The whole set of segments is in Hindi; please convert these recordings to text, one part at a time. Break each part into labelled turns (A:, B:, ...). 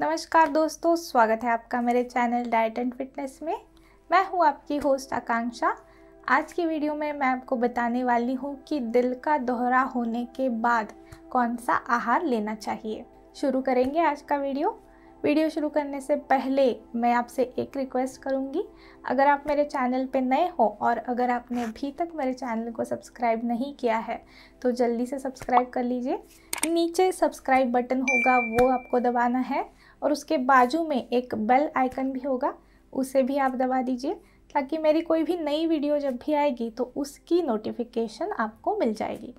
A: नमस्कार दोस्तों स्वागत है आपका मेरे चैनल डाइट एंड फिटनेस में मैं हूँ आपकी होस्ट आकांक्षा आज की वीडियो में मैं आपको बताने वाली हूँ कि दिल का दोहरा होने के बाद कौन सा आहार लेना चाहिए शुरू करेंगे आज का वीडियो वीडियो शुरू करने से पहले मैं आपसे एक रिक्वेस्ट करूँगी अगर आप मेरे चैनल पर नए हो और अगर आपने अभी तक मेरे चैनल को सब्सक्राइब नहीं किया है तो जल्दी से सब्सक्राइब कर लीजिए नीचे सब्सक्राइब बटन होगा वो आपको दबाना है और उसके बाजू में एक बेल आइकन भी होगा उसे भी आप दबा दीजिए ताकि मेरी कोई भी नई वीडियो जब भी आएगी तो उसकी नोटिफिकेशन आपको मिल जाएगी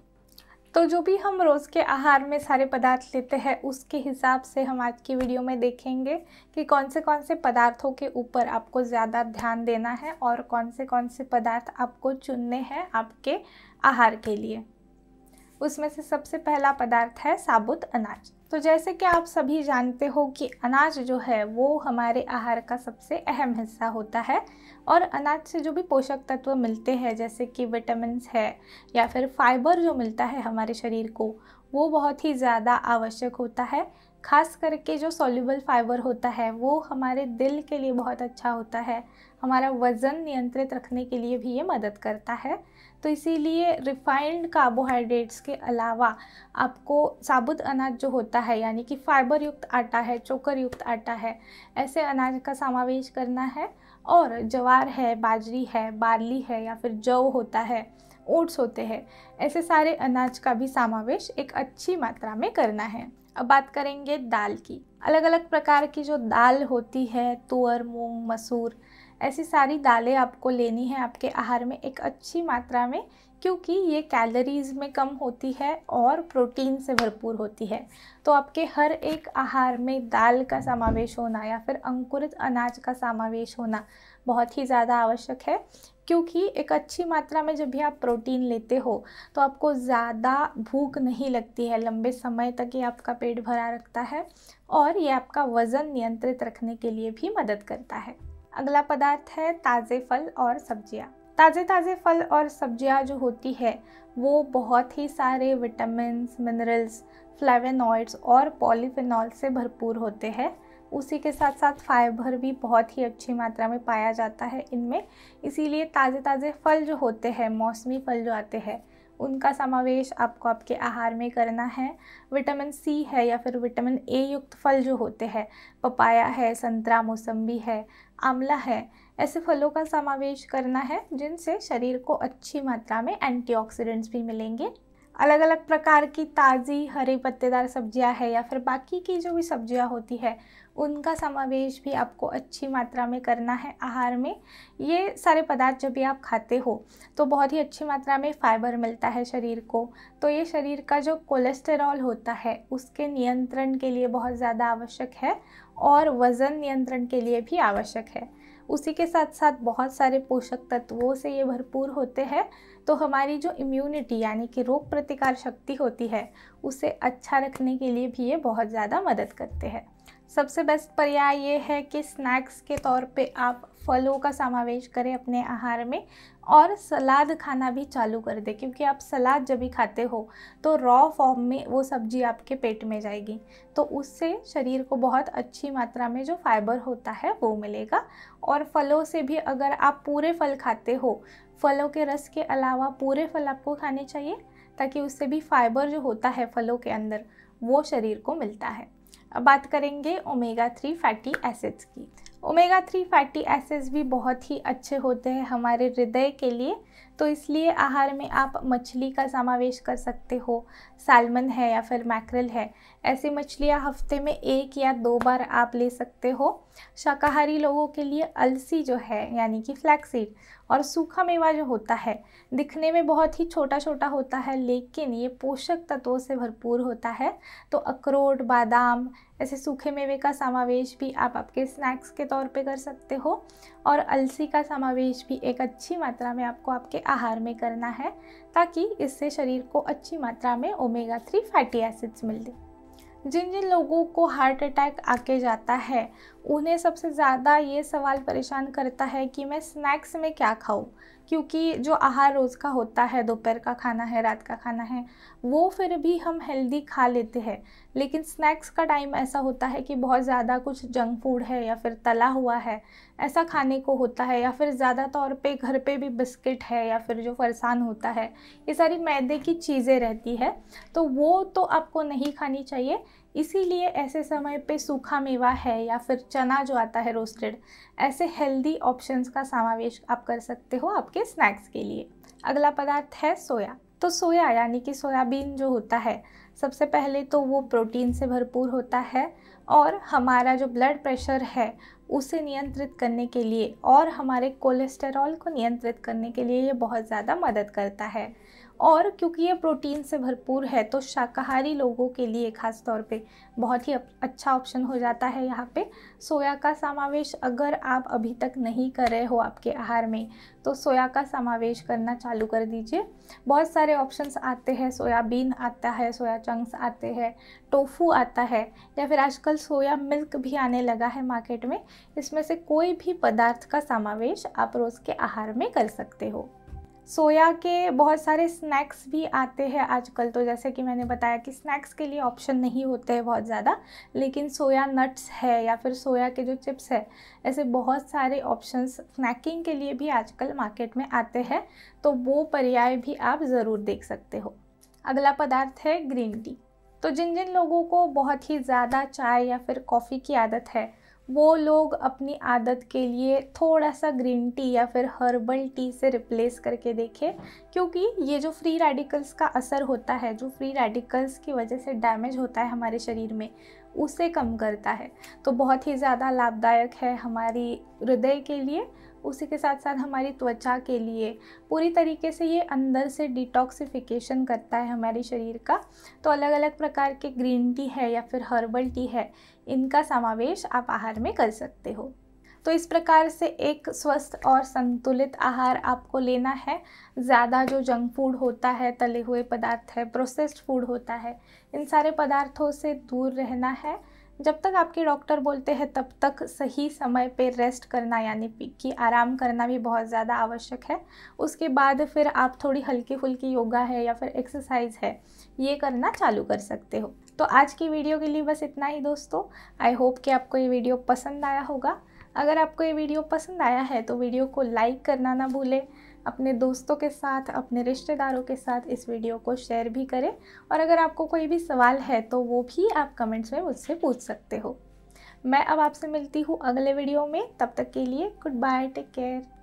A: तो जो भी हम रोज़ के आहार में सारे पदार्थ लेते हैं उसके हिसाब से हम आज की वीडियो में देखेंगे कि कौन से कौन से पदार्थों के ऊपर आपको ज़्यादा ध्यान देना है और कौन से कौन से पदार्थ आपको चुनने हैं आपके आहार के लिए उसमें से सबसे पहला पदार्थ है साबुत अनाज तो जैसे कि आप सभी जानते हो कि अनाज जो है वो हमारे आहार का सबसे अहम हिस्सा होता है और अनाज से जो भी पोषक तत्व मिलते हैं जैसे कि विटामिन है या फिर फाइबर जो मिलता है हमारे शरीर को वो बहुत ही ज़्यादा आवश्यक होता है खास करके जो सॉल्यूबल फाइबर होता है वो हमारे दिल के लिए बहुत अच्छा होता है हमारा वज़न नियंत्रित रखने के लिए भी ये मदद करता है तो इसीलिए रिफाइंड कार्बोहाइड्रेट्स के अलावा आपको साबुत अनाज जो होता है यानी कि फाइबर युक्त आटा है चोकर युक्त आटा है ऐसे अनाज का समावेश करना है और जवार है बाजरी है बार्ली है या फिर जव होता है ओट्स होते हैं ऐसे सारे अनाज का भी समावेश एक अच्छी मात्रा में करना है अब बात करेंगे दाल की अलग अलग प्रकार की जो दाल होती है तुअर मूंग मसूर ऐसी सारी दालें आपको लेनी है आपके आहार में एक अच्छी मात्रा में क्योंकि ये कैलोरीज में कम होती है और प्रोटीन से भरपूर होती है तो आपके हर एक आहार में दाल का समावेश होना या फिर अंकुरित अनाज का समावेश होना बहुत ही ज़्यादा आवश्यक है क्योंकि एक अच्छी मात्रा में जब भी आप प्रोटीन लेते हो तो आपको ज़्यादा भूख नहीं लगती है लंबे समय तक ये आपका पेट भरा रखता है और ये आपका वज़न नियंत्रित रखने के लिए भी मदद करता है अगला पदार्थ है ताज़े फल और सब्जियाँ ताज़े ताज़े फल और सब्जियां जो होती है वो बहुत ही सारे विटामिन मिनरल्स फ्लेवेनॉइड्स और पॉलीफिनॉल से भरपूर होते हैं उसी के साथ साथ फाइबर भी बहुत ही अच्छी मात्रा में पाया जाता है इनमें इसीलिए ताज़े ताज़े फल जो होते हैं मौसमी फल जो आते हैं उनका समावेश आपको आपके आहार में करना है विटामिन सी है या फिर विटामिन ए युक्त फल जो होते हैं पपाया है संतरा मौसम्बी है आंवला है ऐसे फलों का समावेश करना है जिनसे शरीर को अच्छी मात्रा में एंटीऑक्सीडेंट्स भी मिलेंगे अलग अलग प्रकार की ताज़ी हरी पत्तेदार सब्जियां है या फिर बाकी की जो भी सब्जियां होती है उनका समावेश भी आपको अच्छी मात्रा में करना है आहार में ये सारे पदार्थ जब भी आप खाते हो तो बहुत ही अच्छी मात्रा में फाइबर मिलता है शरीर को तो ये शरीर का जो कोलेस्टेरॉल होता है उसके नियंत्रण के लिए बहुत ज़्यादा आवश्यक है और वज़न नियंत्रण के लिए भी आवश्यक है उसी के साथ साथ बहुत सारे पोषक तत्वों से ये भरपूर होते हैं तो हमारी जो इम्यूनिटी यानी कि रोग प्रतिकार शक्ति होती है उसे अच्छा रखने के लिए भी ये बहुत ज़्यादा मदद करते हैं सबसे बेस्ट पर्याय ये है कि स्नैक्स के तौर पे आप फलों का समावेश करें अपने आहार में और सलाद खाना भी चालू कर दें क्योंकि आप सलाद जब भी खाते हो तो रॉ फॉर्म में वो सब्जी आपके पेट में जाएगी तो उससे शरीर को बहुत अच्छी मात्रा में जो फाइबर होता है वो मिलेगा और फलों से भी अगर आप पूरे फल खाते हो फलों के रस के अलावा पूरे फल आपको खाने चाहिए ताकि उससे भी फाइबर जो होता है फलों के अंदर वो शरीर को मिलता है अब बात करेंगे ओमेगा थ्री फैटी एसिड्स की ओमेगा थ्री फैटी एसिड्स भी बहुत ही अच्छे होते हैं हमारे हृदय के लिए तो इसलिए आहार में आप मछली का समावेश कर सकते हो सालमन है या फिर मैकरल है ऐसी मछलियाँ हफ्ते में एक या दो बार आप ले सकते हो शाकाहारी लोगों के लिए अलसी जो है यानी कि फ्लैक्सीड और सूखा मेवा जो होता है दिखने में बहुत ही छोटा छोटा होता है लेकिन ये पोषक तत्वों से भरपूर होता है तो अखरोट बादाम ऐसे सूखे मेवे का समावेश भी आप आपके स्नैक्स के तौर पे कर सकते हो और अलसी का समावेश भी एक अच्छी मात्रा में आपको आपके आहार में करना है ताकि इससे शरीर को अच्छी मात्रा में ओमेगा थ्री फैटी एसिड्स मिले जिन जिन लोगों को हार्ट अटैक आके जाता है उन्हें सबसे ज़्यादा ये सवाल परेशान करता है कि मैं स्नैक्स में क्या खाऊं क्योंकि जो आहार रोज़ का होता है दोपहर का खाना है रात का खाना है वो फिर भी हम हेल्दी खा लेते हैं लेकिन स्नैक्स का टाइम ऐसा होता है कि बहुत ज़्यादा कुछ जंक फूड है या फिर तला हुआ है ऐसा खाने को होता है या फिर ज़्यादा तौर पे घर पे भी बिस्किट है या फिर जो फरसान होता है ये सारी मैदे की चीज़ें रहती है तो वो तो आपको नहीं खानी चाहिए इसीलिए ऐसे समय पे सूखा मेवा है या फिर चना जो आता है रोस्टेड ऐसे हेल्दी ऑप्शंस का समावेश आप कर सकते हो आपके स्नैक्स के लिए अगला पदार्थ है सोया तो सोया यानी कि सोयाबीन जो होता है सबसे पहले तो वो प्रोटीन से भरपूर होता है और हमारा जो ब्लड प्रेशर है उसे नियंत्रित करने के लिए और हमारे कोलेस्टेरॉल को नियंत्रित करने के लिए ये बहुत ज़्यादा मदद करता है और क्योंकि ये प्रोटीन से भरपूर है तो शाकाहारी लोगों के लिए ख़ास तौर पे बहुत ही अच्छा ऑप्शन हो जाता है यहाँ पे सोया का समावेश अगर आप अभी तक नहीं कर रहे हो आपके आहार में तो सोया का समावेश करना चालू कर दीजिए बहुत सारे ऑप्शंस आते हैं सोयाबीन आता है सोया चंक्स आते हैं टोफू आता है या फिर आजकल सोया मिल्क भी आने लगा है मार्केट में इसमें से कोई भी पदार्थ का समावेश आप रोज़ के आहार में कर सकते हो सोया के बहुत सारे स्नैक्स भी आते हैं आजकल तो जैसे कि मैंने बताया कि स्नैक्स के लिए ऑप्शन नहीं होते हैं बहुत ज़्यादा लेकिन सोया नट्स है या फिर सोया के जो चिप्स है ऐसे बहुत सारे ऑप्शंस स्नैकिंग के लिए भी आजकल मार्केट में आते हैं तो वो पर्याय भी आप ज़रूर देख सकते हो अगला पदार्थ है ग्रीन टी तो जिन जिन लोगों को बहुत ही ज़्यादा चाय या फिर कॉफ़ी की आदत है वो लोग अपनी आदत के लिए थोड़ा सा ग्रीन टी या फिर हर्बल टी से रिप्लेस करके देखें क्योंकि ये जो फ्री रेडिकल्स का असर होता है जो फ्री रेडिकल्स की वजह से डैमेज होता है हमारे शरीर में उसे कम करता है तो बहुत ही ज़्यादा लाभदायक है हमारी हृदय के लिए उसी के साथ साथ हमारी त्वचा के लिए पूरी तरीके से ये अंदर से डिटॉक्सिफिकेशन करता है हमारे शरीर का तो अलग अलग प्रकार के ग्रीन टी है या फिर हर्बल टी है इनका समावेश आप आहार में कर सकते हो तो इस प्रकार से एक स्वस्थ और संतुलित आहार आपको लेना है ज़्यादा जो जंक फूड होता है तले हुए पदार्थ है प्रोसेस्ड फूड होता है इन सारे पदार्थों से दूर रहना है जब तक आपके डॉक्टर बोलते हैं तब तक सही समय पे रेस्ट करना यानी कि आराम करना भी बहुत ज़्यादा आवश्यक है उसके बाद फिर आप थोड़ी हल्की फुल्की योगा है या फिर एक्सरसाइज है ये करना चालू कर सकते हो तो आज की वीडियो के लिए बस इतना ही दोस्तों आई होप कि आपको ये वीडियो पसंद आया होगा अगर आपको ये वीडियो पसंद आया है तो वीडियो को लाइक करना ना भूलें अपने दोस्तों के साथ अपने रिश्तेदारों के साथ इस वीडियो को शेयर भी करें और अगर आपको कोई भी सवाल है तो वो भी आप कमेंट्स में मुझसे पूछ सकते हो मैं अब आपसे मिलती हूँ अगले वीडियो में तब तक के लिए गुड बाय टेक केयर